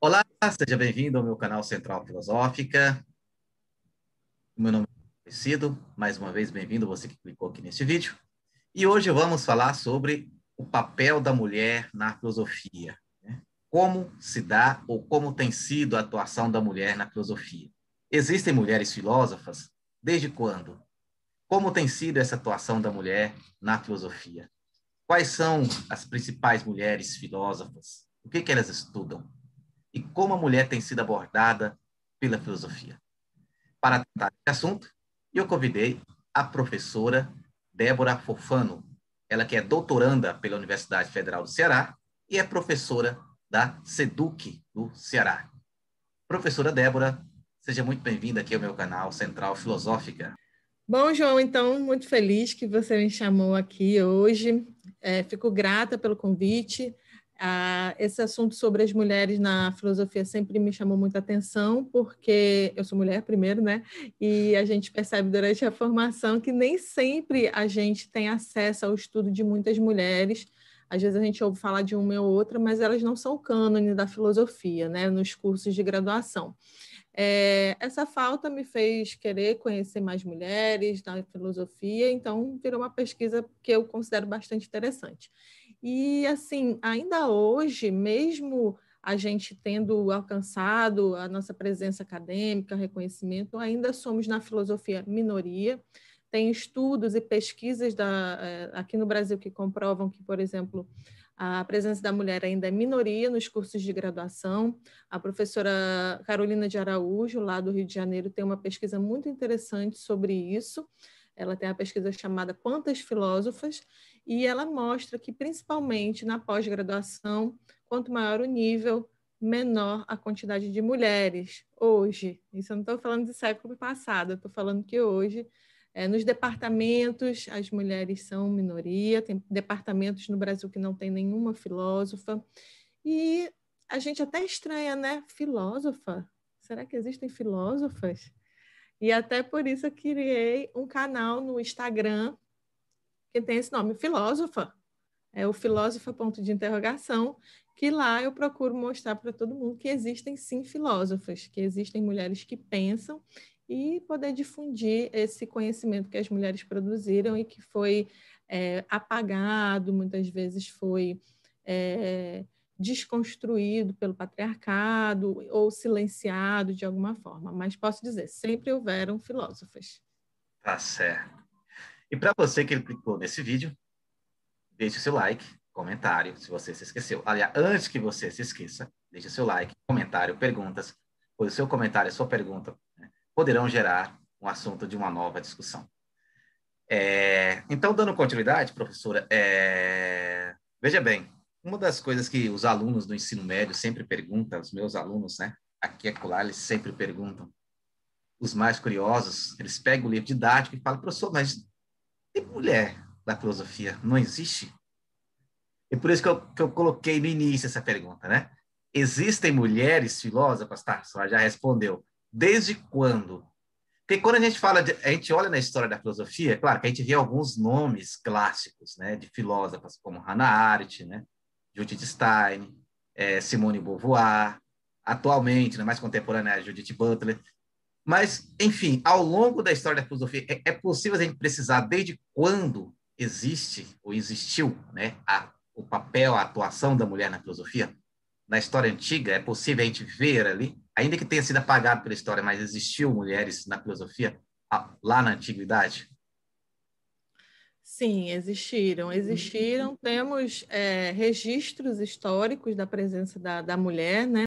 Olá, seja bem-vindo ao meu canal Central Filosófica. Meu nome é conhecido, mais uma vez bem-vindo você que clicou aqui neste vídeo. E hoje vamos falar sobre o papel da mulher na filosofia. Né? Como se dá ou como tem sido a atuação da mulher na filosofia? Existem mulheres filósofas? Desde quando? Como tem sido essa atuação da mulher na filosofia? Quais são as principais mulheres filósofas? O que, que elas estudam? e como a mulher tem sido abordada pela filosofia. Para tratar desse assunto, eu convidei a professora Débora Fofano, ela que é doutoranda pela Universidade Federal do Ceará e é professora da SEDUC do Ceará. Professora Débora, seja muito bem-vinda aqui ao meu canal Central Filosófica. Bom, João, então, muito feliz que você me chamou aqui hoje. É, fico grata pelo convite. Ah, esse assunto sobre as mulheres na filosofia sempre me chamou muita atenção, porque eu sou mulher primeiro, né? E a gente percebe durante a formação que nem sempre a gente tem acesso ao estudo de muitas mulheres. Às vezes a gente ouve falar de uma ou outra, mas elas não são cânone da filosofia, né? Nos cursos de graduação. É, essa falta me fez querer conhecer mais mulheres na filosofia, então virou uma pesquisa que eu considero bastante interessante. E, assim, ainda hoje, mesmo a gente tendo alcançado a nossa presença acadêmica, reconhecimento, ainda somos na filosofia minoria. Tem estudos e pesquisas da, eh, aqui no Brasil que comprovam que, por exemplo, a presença da mulher ainda é minoria nos cursos de graduação. A professora Carolina de Araújo, lá do Rio de Janeiro, tem uma pesquisa muito interessante sobre isso. Ela tem a pesquisa chamada Quantas Filósofas, e ela mostra que, principalmente na pós-graduação, quanto maior o nível, menor a quantidade de mulheres hoje. Isso eu não estou falando de século passado, estou falando que hoje, é, nos departamentos, as mulheres são minoria, tem departamentos no Brasil que não tem nenhuma filósofa, e a gente até estranha, né? Filósofa? Será que existem filósofas? E até por isso eu criei um canal no Instagram que tem esse nome, Filósofa. É o Filósofa ponto de interrogação, que lá eu procuro mostrar para todo mundo que existem sim filósofas, que existem mulheres que pensam e poder difundir esse conhecimento que as mulheres produziram e que foi é, apagado, muitas vezes foi é, desconstruído pelo patriarcado ou silenciado de alguma forma, mas posso dizer, sempre houveram filósofas. Tá certo. E para você que clicou nesse vídeo, deixe seu like, comentário, se você se esqueceu. Aliás, antes que você se esqueça, deixe seu like, comentário, perguntas, pois o seu comentário, a sua pergunta né, poderão gerar um assunto de uma nova discussão. É, então, dando continuidade, professora, é, veja bem, uma das coisas que os alunos do ensino médio sempre perguntam, os meus alunos, né? Aqui e acolá, eles sempre perguntam. Os mais curiosos, eles pegam o livro didático e falam, professor, mas tem mulher da filosofia? Não existe? E por isso que eu, que eu coloquei no início essa pergunta, né? Existem mulheres filósofas? Tá, só já respondeu. Desde quando? Porque quando a gente fala, de, a gente olha na história da filosofia, é claro que a gente vê alguns nomes clássicos, né, de filósofas como Hannah Arendt, né, Judith Stein, é, Simone Beauvoir, atualmente, né, mais contemporânea, Judith Butler. Mas, enfim, ao longo da história da filosofia, é, é possível a gente precisar desde quando existe ou existiu né, a, o papel, a atuação da mulher na filosofia? Na história antiga, é possível a gente ver ali, ainda que tenha sido apagado pela história, mas existiu mulheres na filosofia lá na antiguidade? Sim, existiram. Existiram. Temos é, registros históricos da presença da, da mulher, né?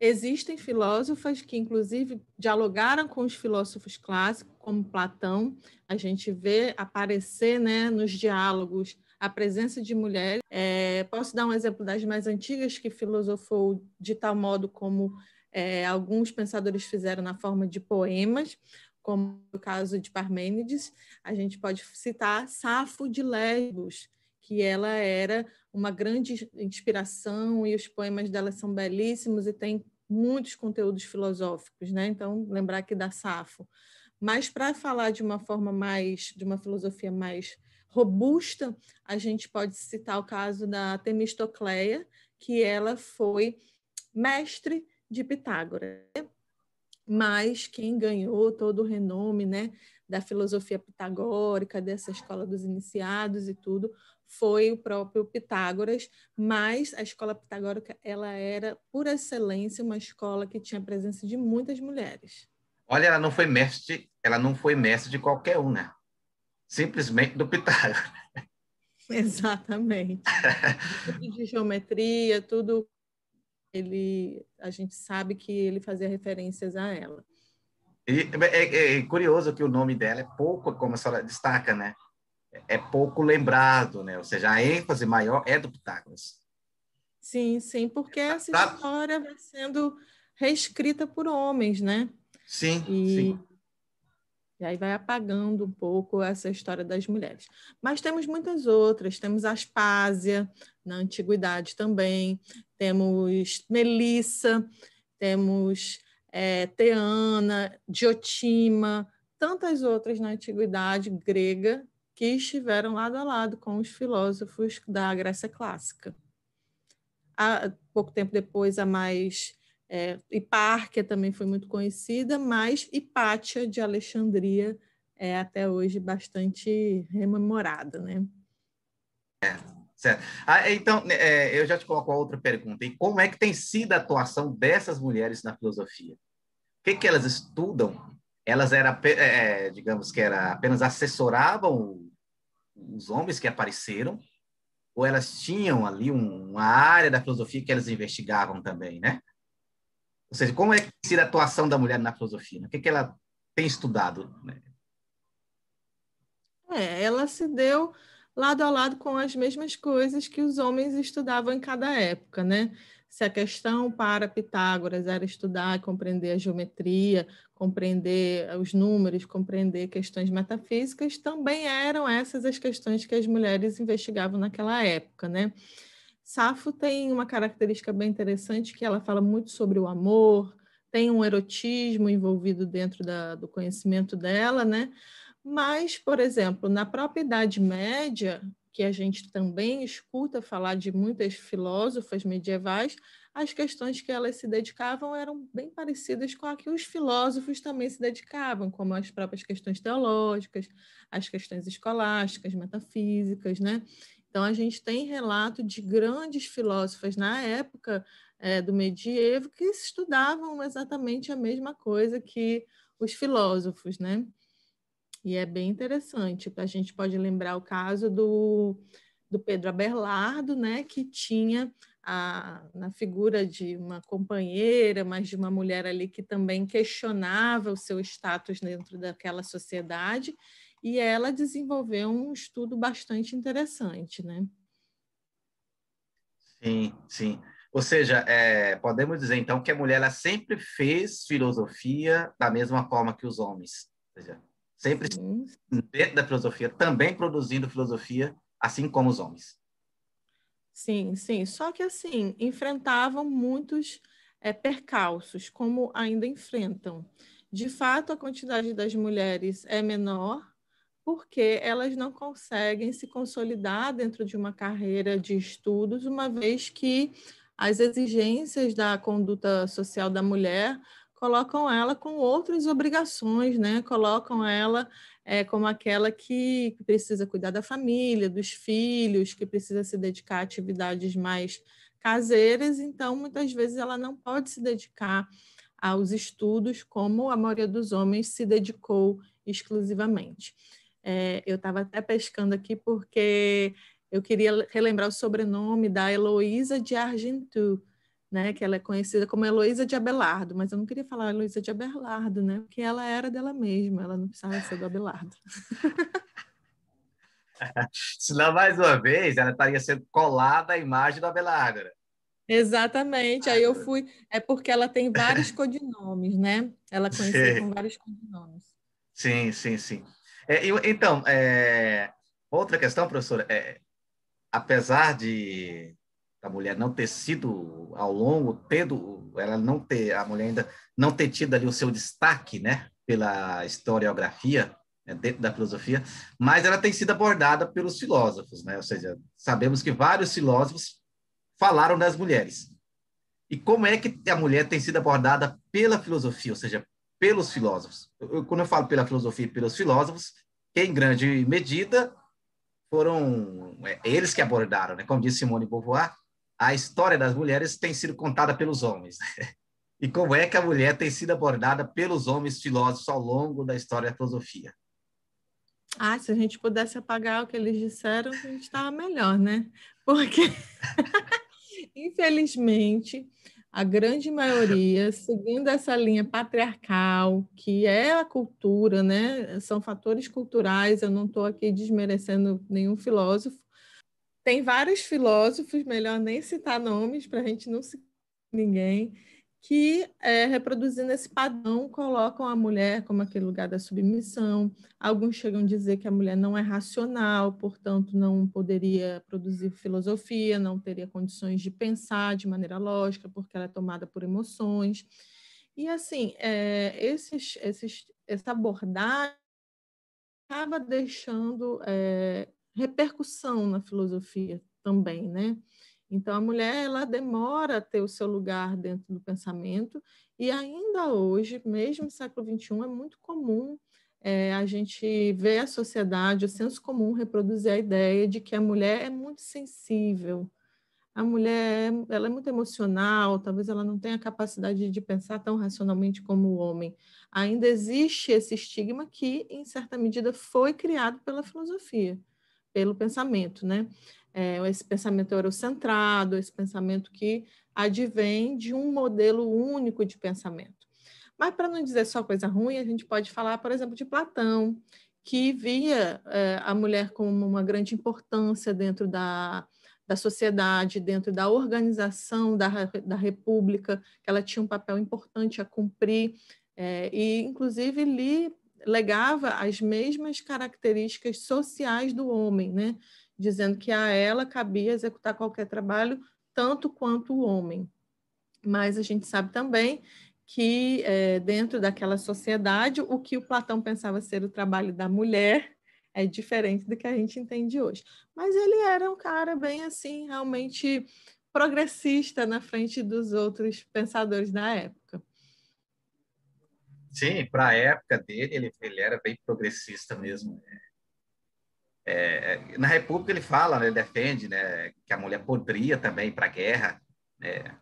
Existem filósofas que, inclusive, dialogaram com os filósofos clássicos, como Platão. A gente vê aparecer né, nos diálogos a presença de mulheres. É, posso dar um exemplo das mais antigas que filosofou de tal modo como é, alguns pensadores fizeram na forma de poemas, como o caso de Parmênides, a gente pode citar Safo de Lesbos, que ela era uma grande inspiração e os poemas dela são belíssimos e tem muitos conteúdos filosóficos, né? Então, lembrar aqui da Safo. Mas para falar de uma forma mais, de uma filosofia mais robusta, a gente pode citar o caso da Temistocleia, que ela foi mestre de Pitágoras. Né? mas quem ganhou todo o renome né, da filosofia pitagórica, dessa escola dos iniciados e tudo, foi o próprio Pitágoras, mas a escola pitagórica ela era, por excelência, uma escola que tinha a presença de muitas mulheres. Olha, ela não foi mestre, ela não foi mestre de qualquer um, né? Simplesmente do Pitágoras. Exatamente. de geometria, tudo ele, a gente sabe que ele fazia referências a ela. E, é, é, é, curioso que o nome dela é pouco, como a senhora destaca, né? É pouco lembrado, né? Ou seja, a ênfase maior é do Pitágoras. Sim, sim, porque tá, essa tá... história vai sendo reescrita por homens, né? Sim, e... sim. E aí vai apagando um pouco essa história das mulheres. Mas temos muitas outras, temos a Aspásia, na antiguidade também, temos Melissa, temos é, Teana, Diotima, tantas outras na antiguidade grega que estiveram lado a lado com os filósofos da Grécia clássica. Há, pouco tempo depois, a mais é, Hipárquia também foi muito conhecida, mas Hipátia de Alexandria é até hoje bastante rememorada, né? É. Certo. Ah, é, então, né, é, eu já te coloco outra pergunta. E como é que tem sido a atuação dessas mulheres na filosofia? O que, que elas estudam? Elas, era, é, é, digamos que era, apenas assessoravam os homens que apareceram? Ou elas tinham ali um, uma área da filosofia que elas investigavam também, né? Ou seja, como é que tem sido a atuação da mulher na filosofia? O que, que ela tem estudado? Né? É, ela se deu lado a lado com as mesmas coisas que os homens estudavam em cada época, né? Se a questão para Pitágoras era estudar e compreender a geometria, compreender os números, compreender questões metafísicas, também eram essas as questões que as mulheres investigavam naquela época, né? Safo tem uma característica bem interessante que ela fala muito sobre o amor, tem um erotismo envolvido dentro da, do conhecimento dela, né? Mas, por exemplo, na própria Idade Média, que a gente também escuta falar de muitas filósofas medievais, as questões que elas se dedicavam eram bem parecidas com a que os filósofos também se dedicavam, como as próprias questões teológicas, as questões escolásticas, metafísicas, né? Então, a gente tem relato de grandes filósofas na época é, do medievo que estudavam exatamente a mesma coisa que os filósofos, né? E é bem interessante. Tipo, a gente pode lembrar o caso do, do Pedro Abelardo, né, que tinha a, na figura de uma companheira, mas de uma mulher ali que também questionava o seu status dentro daquela sociedade, e ela desenvolveu um estudo bastante interessante, né? Sim, sim. Ou seja, é, podemos dizer então que a mulher ela sempre fez filosofia da mesma forma que os homens. Ou seja, Sempre dentro da filosofia, também produzindo filosofia, assim como os homens. Sim, sim. Só que, assim, enfrentavam muitos é, percalços, como ainda enfrentam. De fato, a quantidade das mulheres é menor, porque elas não conseguem se consolidar dentro de uma carreira de estudos, uma vez que as exigências da conduta social da mulher colocam ela com outras obrigações, né? Colocam ela é, como aquela que, precisa cuidar da família, dos filhos, que precisa se dedicar a atividades mais caseiras. Então, muitas vezes ela não pode se dedicar aos estudos como a maioria dos homens se dedicou exclusivamente. É, eu estava até pescando aqui porque eu queria relembrar o sobrenome da Heloísa de Argentu, né, que ela é conhecida como Heloísa de Abelardo, mas eu não queria falar Heloísa de Abelardo, né, porque ela era dela mesma, ela não precisava ser do Abelardo. não, mais uma vez, ela estaria sendo colada à imagem do Abelardo. Né? Exatamente, aí eu fui, é porque ela tem vários codinomes, né, ela é conhecida com vários codinomes. Sim, sim, sim. É, então, é... outra questão, professora, é, apesar de a mulher não ter sido ao longo tendo ela não ter a mulher ainda não ter tido ali o seu destaque né pela historiografia né, dentro da filosofia mas ela tem sido abordada pelos filósofos né ou seja sabemos que vários filósofos falaram das mulheres e como é que a mulher tem sido abordada pela filosofia ou seja pelos filósofos eu, quando eu falo pela filosofia e pelos filósofos em grande medida foram é, eles que abordaram né como disse Simone Beauvoir a história das mulheres tem sido contada pelos homens. E como é que a mulher tem sido abordada pelos homens filósofos ao longo da história da filosofia? Ah, se a gente pudesse apagar o que eles disseram, a gente estava melhor, né? Porque, infelizmente, a grande maioria, seguindo essa linha patriarcal, que é a cultura, né? São fatores culturais, eu não estou aqui desmerecendo nenhum filósofo, tem vários filósofos, melhor nem citar nomes para a gente não citar ninguém, que é, reproduzindo esse padrão colocam a mulher como aquele lugar da submissão. Alguns chegam a dizer que a mulher não é racional, portanto não poderia produzir filosofia, não teria condições de pensar de maneira lógica, porque ela é tomada por emoções. E assim, é, esses, esses, essa abordagem estava deixando é, repercussão na filosofia também, né? Então a mulher ela demora a ter o seu lugar dentro do pensamento e ainda hoje, mesmo no século XXI, é muito comum é, a gente ver a sociedade, o senso comum reproduzir a ideia de que a mulher é muito sensível, a mulher ela é muito emocional, talvez ela não tenha a capacidade de pensar tão racionalmente como o homem. Ainda existe esse estigma que, em certa medida, foi criado pela filosofia pelo pensamento, né? É, esse pensamento eurocentrado, esse pensamento que advém de um modelo único de pensamento. Mas para não dizer só coisa ruim, a gente pode falar, por exemplo, de Platão, que via é, a mulher como uma grande importância dentro da, da sociedade, dentro da organização da, da república, que ela tinha um papel importante a cumprir, é, e inclusive li legava as mesmas características sociais do homem, né? dizendo que a ela cabia executar qualquer trabalho, tanto quanto o homem. Mas a gente sabe também que, é, dentro daquela sociedade, o que o Platão pensava ser o trabalho da mulher é diferente do que a gente entende hoje. Mas ele era um cara bem assim, realmente progressista na frente dos outros pensadores da época. Sim, para a época dele, ele, ele era bem progressista mesmo. Né? É, é, na República ele fala, né, ele defende né, que a mulher poderia também ir para a guerra. Né.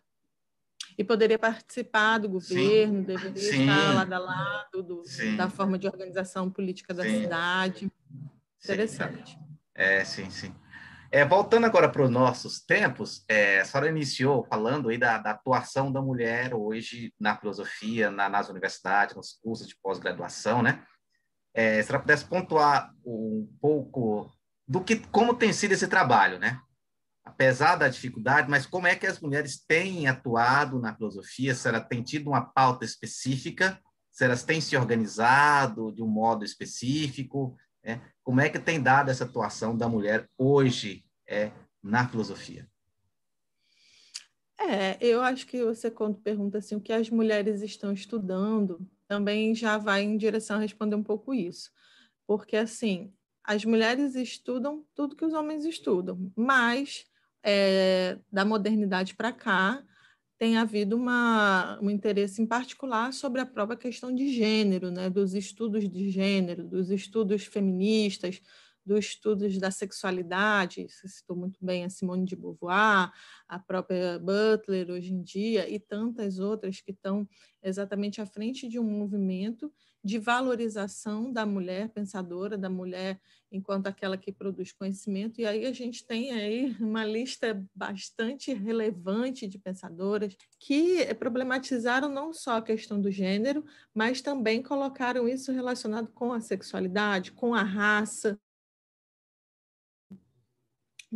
E poderia participar do governo, Sim. deveria Sim. estar lado a lado do, da forma de organização política da sim. cidade. Interessante. Sim. É, sim, sim. É, voltando agora para os nossos tempos, é, a senhora iniciou falando aí da, da atuação da mulher hoje na filosofia, na, nas universidades, nos cursos de pós-graduação, né? É, se ela pudesse pontuar um pouco do que, como tem sido esse trabalho, né? Apesar da dificuldade, mas como é que as mulheres têm atuado na filosofia? Se ela tem tido uma pauta específica? Se elas têm se organizado de um modo específico? É, como é que tem dado essa atuação da mulher hoje é, na filosofia? É, eu acho que você quando pergunta assim o que as mulheres estão estudando, também já vai em direção a responder um pouco isso. Porque assim, as mulheres estudam tudo que os homens estudam, mas é, da modernidade para cá, tem havido uma, um interesse em particular sobre a própria questão de gênero, né, dos estudos de gênero, dos estudos feministas, dos estudos da sexualidade, você citou muito bem a Simone de Beauvoir, a própria Butler hoje em dia, e tantas outras que estão exatamente à frente de um movimento de valorização da mulher pensadora, da mulher enquanto aquela que produz conhecimento. E aí a gente tem aí uma lista bastante relevante de pensadoras que problematizaram não só a questão do gênero, mas também colocaram isso relacionado com a sexualidade, com a raça,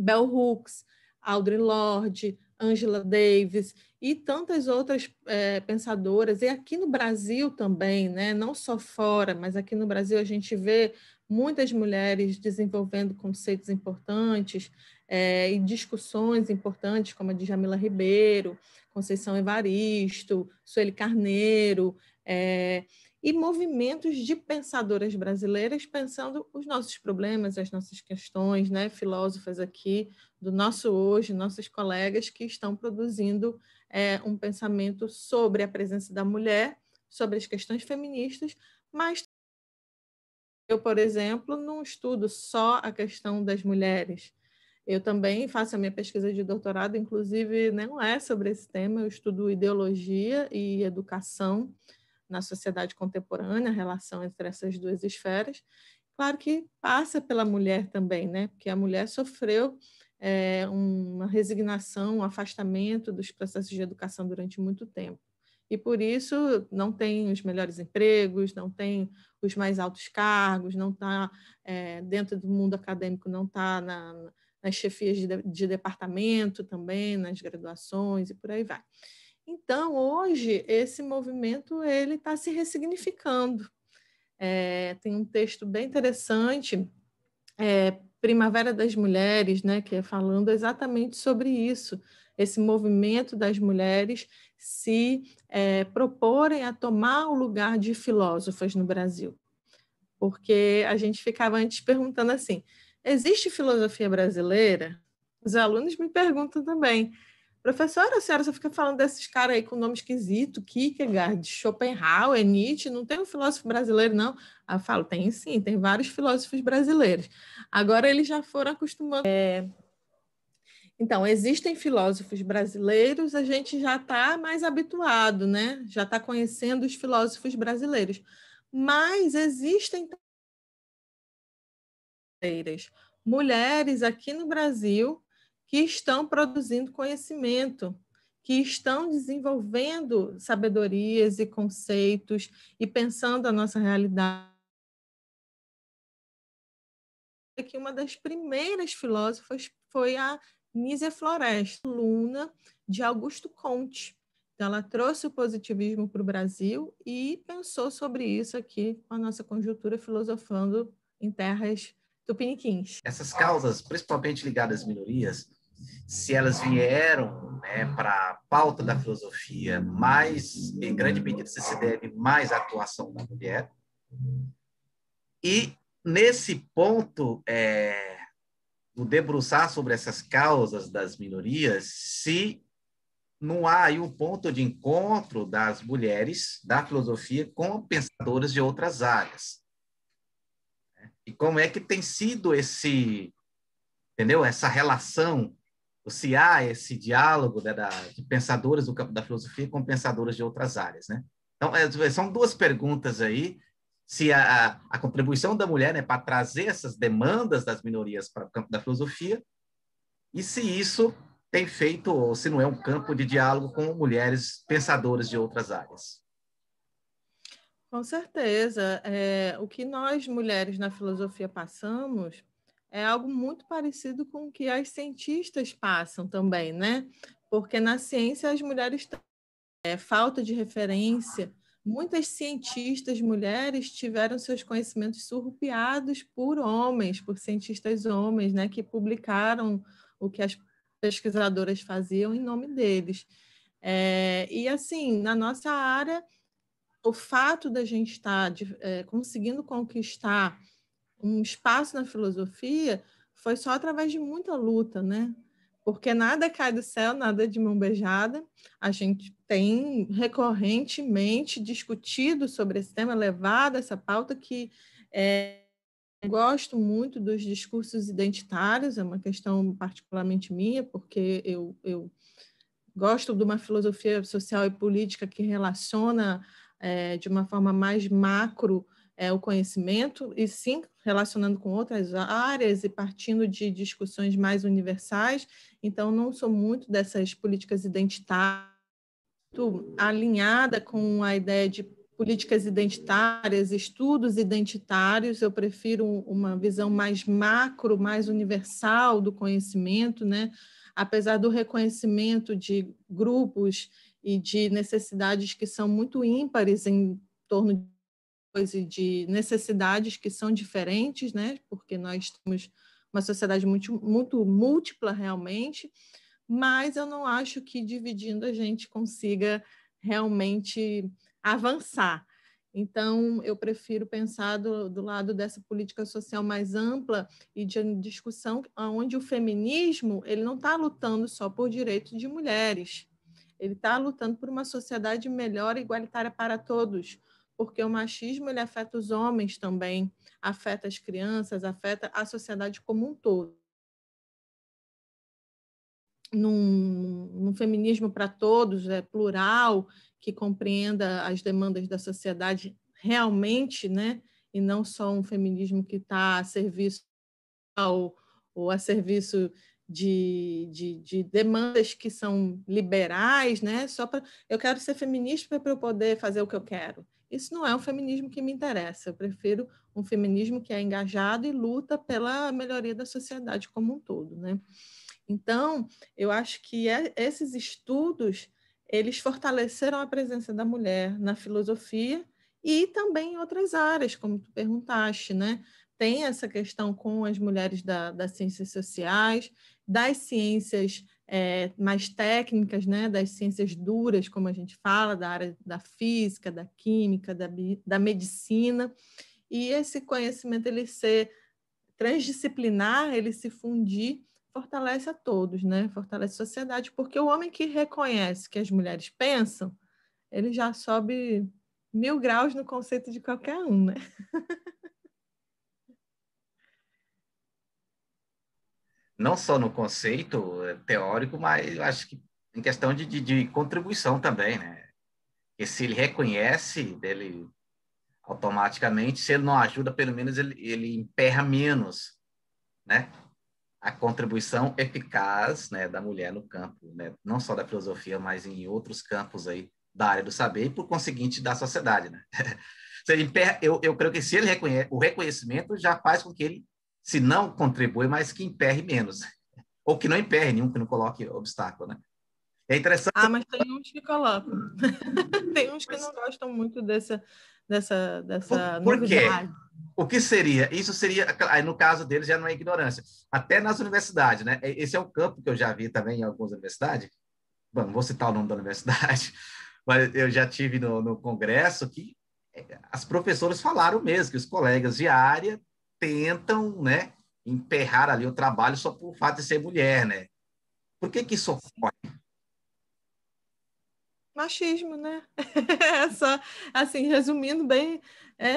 Bell Hooks, Audre Lorde, Angela Davis e tantas outras é, pensadoras, e aqui no Brasil também, né? não só fora, mas aqui no Brasil a gente vê muitas mulheres desenvolvendo conceitos importantes é, e discussões importantes, como a de Jamila Ribeiro, Conceição Evaristo, Sueli Carneiro, é, e movimentos de pensadoras brasileiras pensando os nossos problemas, as nossas questões, né? filósofas aqui do nosso hoje, nossas colegas que estão produzindo é, um pensamento sobre a presença da mulher, sobre as questões feministas, mas eu, por exemplo, não estudo só a questão das mulheres. Eu também faço a minha pesquisa de doutorado, inclusive não é sobre esse tema, eu estudo ideologia e educação na sociedade contemporânea, a relação entre essas duas esferas. Claro que passa pela mulher também, né? Porque a mulher sofreu é, uma resignação, um afastamento dos processos de educação durante muito tempo. E por isso não tem os melhores empregos, não tem os mais altos cargos, não está é, eh, dentro do mundo acadêmico, não está na, nas chefias de, de departamento também, nas graduações e por aí vai. Então, hoje, esse movimento ele está se ressignificando. É, tem um texto bem interessante, é, Primavera das Mulheres, né, que é falando exatamente sobre isso, esse movimento das mulheres se é, proporem a tomar o lugar de filósofas no Brasil. Porque a gente ficava antes perguntando assim, existe filosofia brasileira? Os alunos me perguntam também, Professora, a senhora só fica falando desses caras aí com nome esquisito, Kierkegaard, Schopenhauer, Nietzsche, não tem um filósofo brasileiro, não? Eu falo, tem sim, tem vários filósofos brasileiros. Agora eles já foram acostumando. É... Então, existem filósofos brasileiros, a gente já está mais habituado, né? Já está conhecendo os filósofos brasileiros. Mas existem mulheres aqui no Brasil que estão produzindo conhecimento, que estão desenvolvendo sabedorias e conceitos e pensando a nossa realidade. Que uma das primeiras filósofas foi a Nízia Floresta, aluna de Augusto Conte. Então, ela trouxe o positivismo para o Brasil e pensou sobre isso aqui com a nossa conjuntura filosofando em terras tupiniquins. Essas causas, principalmente ligadas às minorias, se elas vieram né, para a pauta da filosofia, mais, em grande medida, se, se deve mais à atuação da mulher. E, nesse ponto, é, debruçar sobre essas causas das minorias, se não há aí um ponto de encontro das mulheres da filosofia com pensadores de outras áreas. E como é que tem sido esse, entendeu? Essa relação o há esse diálogo né, da, de pensadores do campo da filosofia com pensadores de outras áreas, né? Então, é, é são duas perguntas aí, se a, a contribuição da mulher né, para trazer essas demandas das minorias para o campo da filosofia e se isso tem feito, ou se não é um campo de diálogo com mulheres pensadoras de outras áreas. Com certeza. É, o que nós, mulheres na filosofia, passamos é algo muito parecido com o que as cientistas passam também, né? Porque na ciência as mulheres têm é, falta de referência. Muitas cientistas mulheres tiveram seus conhecimentos surrupiados por homens, por cientistas homens, né? Que publicaram o que as pesquisadoras faziam em nome deles. É, e assim, na nossa área, o fato da gente estar tá de, é, conseguindo conquistar um espaço na filosofia foi só através de muita luta, né? Porque nada cai do céu, nada de mão beijada. A gente tem recorrentemente discutido sobre esse tema, levado essa pauta que é, gosto muito dos discursos identitários, é uma questão particularmente minha, porque eu, eu gosto de uma filosofia social e política que relaciona é, de uma forma mais macro é, o conhecimento, e sim relacionando com outras áreas e partindo de discussões mais universais. Então, não sou muito dessas políticas identitárias, alinhada com a ideia de políticas identitárias, estudos identitários, eu prefiro uma visão mais macro, mais universal do conhecimento, né? apesar do reconhecimento de grupos e de necessidades que são muito ímpares em torno e de necessidades que são diferentes, né? Porque nós temos uma sociedade muito, muito múltipla realmente, mas eu não acho que dividindo a gente consiga realmente avançar. Então, eu prefiro pensar do, do, lado dessa política social mais ampla e de discussão, onde o feminismo ele não está lutando só por direitos de mulheres, ele está lutando por uma sociedade melhor e igualitária para todos, porque o machismo ele afeta os homens também, afeta as crianças, afeta a sociedade como um todo. Num, num feminismo para todos, é plural, que compreenda as demandas da sociedade realmente, né? e não só um feminismo que está a serviço ao, ou a serviço de, de, de, demandas que são liberais, né? Só para eu quero ser feminista para eu poder fazer o que eu quero. Isso não é o feminismo que me interessa. Eu prefiro um feminismo que é engajado e luta pela melhoria da sociedade como um todo, né? Então, eu acho que é, esses estudos eles fortaleceram a presença da mulher na filosofia e também em outras áreas, como tu perguntaste, né? Tem essa questão com as mulheres da, das ciências sociais, das ciências é, mais técnicas, né, das ciências duras, como a gente fala, da área da física, da química, da, da medicina, e esse conhecimento ele ser transdisciplinar, ele se fundir, fortalece a todos, né? Fortalece a sociedade, porque o homem que reconhece que as mulheres pensam, ele já sobe mil graus no conceito de qualquer um, né? não só no conceito eh, teórico, mas acho que em questão de, de, de contribuição também, né? Porque se ele reconhece dele automaticamente, se ele não ajuda, pelo menos ele, ele emperra menos, né? a contribuição eficaz né, da mulher no campo, né, não só da filosofia, mas em outros campos aí da área do saber e, por conseguinte, da sociedade. Né? se ele, eu, eu creio que se ele reconhece, o reconhecimento já faz com que ele se não contribui, mas que emperre menos. Ou que não emperre nenhum, que não coloque obstáculo, né? É interessante. Ah, mas tem uns que colocam. tem uns que não gostam muito dessa dessa dessa Por, por quê? O que seria? Isso seria, aí no caso deles já não é ignorância. Até nas universidades, né? Esse é um campo que eu já vi também em algumas universidades. Bom, não vou citar o nome da universidade, mas eu já tive no, no congresso que eh, as professoras falaram mesmo que os colegas de área tentam, né, emperrar ali o trabalho só por fato de ser mulher, né? Por que que isso ocorre? Machismo, né? É só, assim, resumindo bem, é,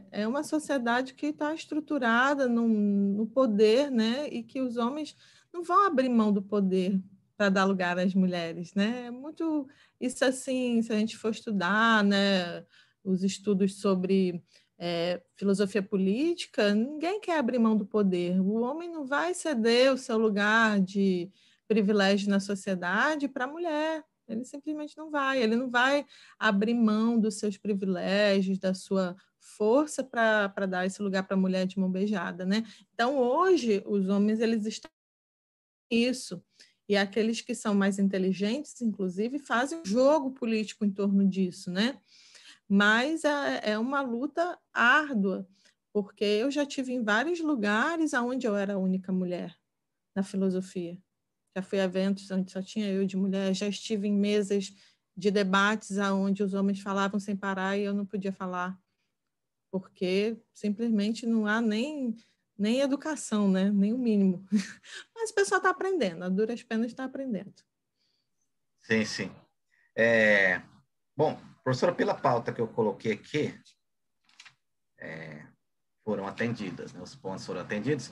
é, é uma sociedade que está estruturada no, no poder, né? E que os homens não vão abrir mão do poder para dar lugar às mulheres, né? É muito isso assim, se a gente for estudar, né? Os estudos sobre é, filosofia política, ninguém quer abrir mão do poder. O homem não vai ceder o seu lugar de privilégio na sociedade para a mulher. Ele simplesmente não vai. Ele não vai abrir mão dos seus privilégios, da sua força para dar esse lugar para a mulher de mão beijada, né? Então hoje os homens eles estão isso e aqueles que são mais inteligentes, inclusive, fazem jogo político em torno disso, né? mas é, é, uma luta árdua, porque eu já tive em vários lugares aonde eu era a única mulher na filosofia. Já fui a eventos onde só tinha eu de mulher, já estive em mesas de debates aonde os homens falavam sem parar e eu não podia falar, porque simplesmente não há nem nem educação, né? Nem o mínimo. Mas o pessoal está aprendendo, a duras penas está aprendendo. Sim, sim. É... Bom, Professora, pela pauta que eu coloquei aqui, é, foram atendidas, né? os pontos foram atendidos.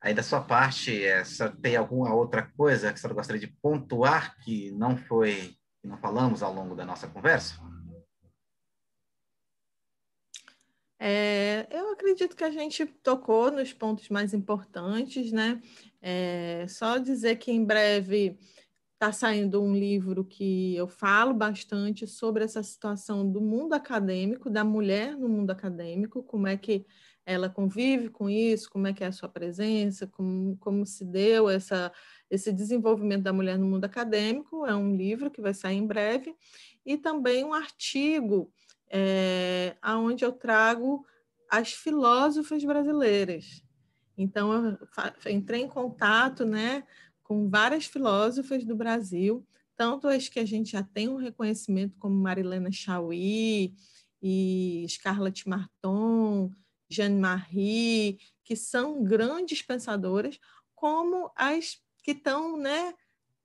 Aí, da sua parte, é, tem alguma outra coisa que a senhora gostaria de pontuar que não foi, que não falamos ao longo da nossa conversa? É, eu acredito que a gente tocou nos pontos mais importantes, né? É, só dizer que em breve Está saindo um livro que eu falo bastante sobre essa situação do mundo acadêmico, da mulher no mundo acadêmico, como é que ela convive com isso, como é que é a sua presença, como, como se deu essa, esse desenvolvimento da mulher no mundo acadêmico. É um livro que vai sair em breve, e também um artigo é, onde eu trago as filósofas brasileiras. Então, eu entrei em contato né, com várias filósofas do Brasil, tanto as que a gente já tem um reconhecimento, como Marilena Chauí e Scarlett Marton, Jeanne Marie, que são grandes pensadoras, como as que estão né,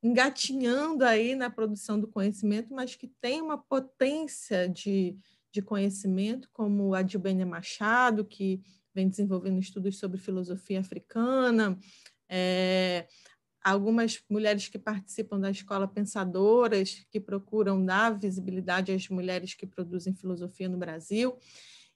engatinhando aí na produção do conhecimento, mas que têm uma potência de, de conhecimento, como a Dilbenia Machado, que vem desenvolvendo estudos sobre filosofia africana, é, algumas mulheres que participam da escola pensadoras, que procuram dar visibilidade às mulheres que produzem filosofia no Brasil.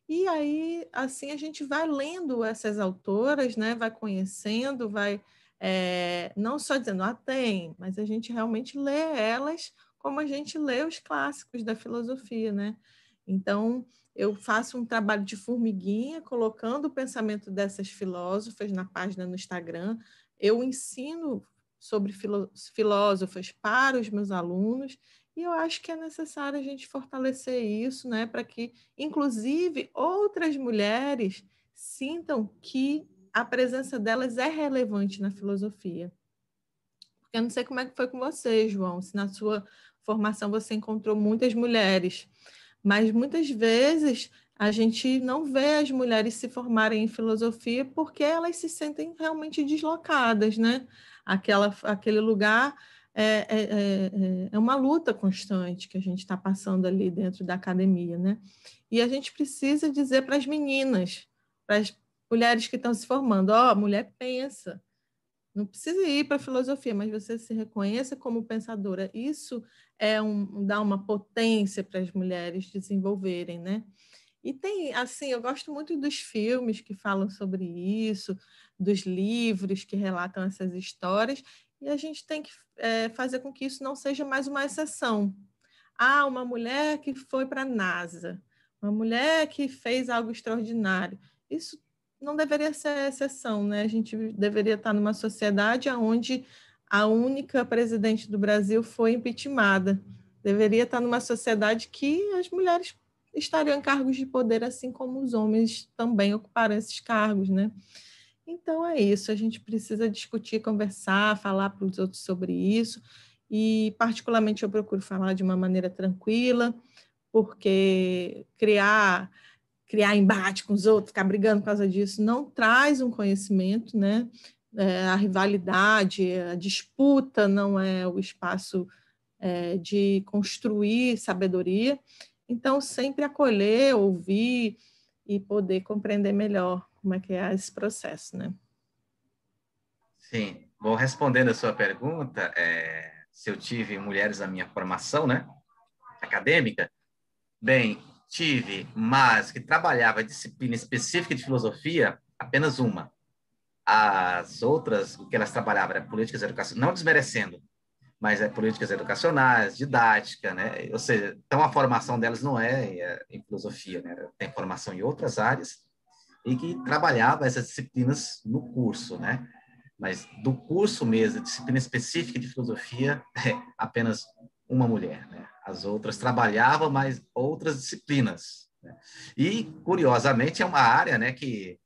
E aí, assim, a gente vai lendo essas autoras, né? vai conhecendo, vai é, não só dizendo, ah, tem, mas a gente realmente lê elas como a gente lê os clássicos da filosofia. Né? Então, eu faço um trabalho de formiguinha, colocando o pensamento dessas filósofas na página no Instagram, eu ensino sobre filó filósofos para os meus alunos, e eu acho que é necessário a gente fortalecer isso, né, para que, inclusive, outras mulheres sintam que a presença delas é relevante na filosofia. Porque eu não sei como é que foi com você, João, se na sua formação você encontrou muitas mulheres, mas muitas vezes a gente não vê as mulheres se formarem em filosofia porque elas se sentem realmente deslocadas, né? aquela, aquele lugar. É é, é, é, é, uma luta constante que a gente está passando ali dentro da academia, né? E a gente precisa dizer para as meninas, para as mulheres que estão se formando, ó, oh, mulher pensa, não precisa ir para a filosofia, mas você se reconheça como pensadora. Isso é um, dá uma potência para as mulheres desenvolverem, né? E tem, assim, eu gosto muito dos filmes que falam sobre isso dos livros que relatam essas histórias, e a gente tem que é, fazer com que isso não seja mais uma exceção. Ah, uma mulher que foi para a NASA, uma mulher que fez algo extraordinário. Isso não deveria ser exceção, né? A gente deveria estar numa sociedade onde a única presidente do Brasil foi impeachmentada. Deveria estar numa sociedade que as mulheres estariam em cargos de poder, assim como os homens também ocuparam esses cargos, né? Então é isso, a gente precisa discutir, conversar, falar para os outros sobre isso. E, particularmente, eu procuro falar de uma maneira tranquila, porque criar criar embate com os outros, ficar brigando por causa disso, não traz um conhecimento, né? É, a rivalidade, a disputa não é o espaço é, de construir sabedoria. Então, sempre acolher, ouvir e poder compreender melhor como é que é esse processo, né? Sim, Bom, respondendo a sua pergunta, é, se eu tive mulheres na minha formação, né, acadêmica, bem, tive, mas que trabalhava disciplina específica de filosofia, apenas uma. As outras, o que elas trabalhavam era políticas educacionais, não desmerecendo, mas é políticas educacionais, didática, né? Ou seja, então a formação delas não é, é em filosofia, né? Tem formação em outras áreas, e que trabalhava essas disciplinas no curso, né? Mas do curso mesmo, disciplina específica de filosofia, é apenas uma mulher, né? As outras trabalhavam, mas outras disciplinas. Né? E, curiosamente, é uma área, né, que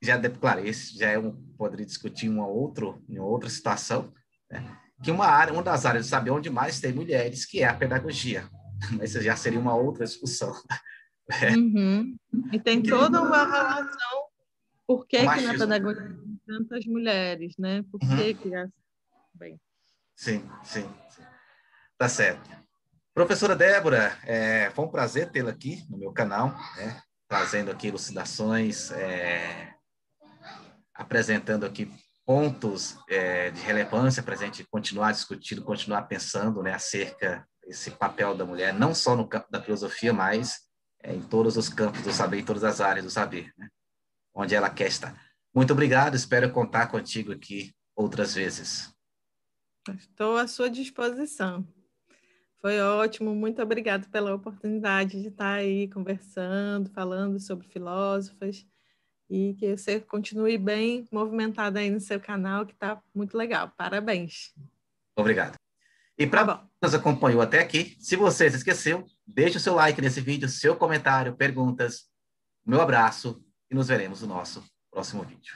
já declarei, já é um, poderia discutir uma outro, em outra situação, né? que uma área, uma das áreas, de saber onde mais tem mulheres, que é a pedagogia. Mas isso já seria uma outra discussão. É. Uhum. E tem toda uma relação por que, que na pedagogia tem tantas mulheres, né? Por que uhum. que é assim? Bem. Sim, sim, sim. Tá certo. Professora Débora, é, foi um prazer tê-la aqui no meu canal, né? trazendo aqui elucidações, é, apresentando aqui pontos é, de relevância para a gente continuar discutindo, continuar pensando né, acerca desse papel da mulher, não só no campo da filosofia, mas é, em todos os campos do saber, em todas as áreas do saber, né? onde ela quer estar. Muito obrigado, espero contar contigo aqui outras vezes. Estou à sua disposição. Foi ótimo, muito obrigado pela oportunidade de estar aí conversando, falando sobre filósofas e que você continue bem movimentada aí no seu canal, que está muito legal. Parabéns. Obrigado. E para nos acompanhou até aqui, se você se esqueceu, deixe o seu like nesse vídeo, seu comentário, perguntas. Meu abraço e nos veremos no nosso próximo vídeo.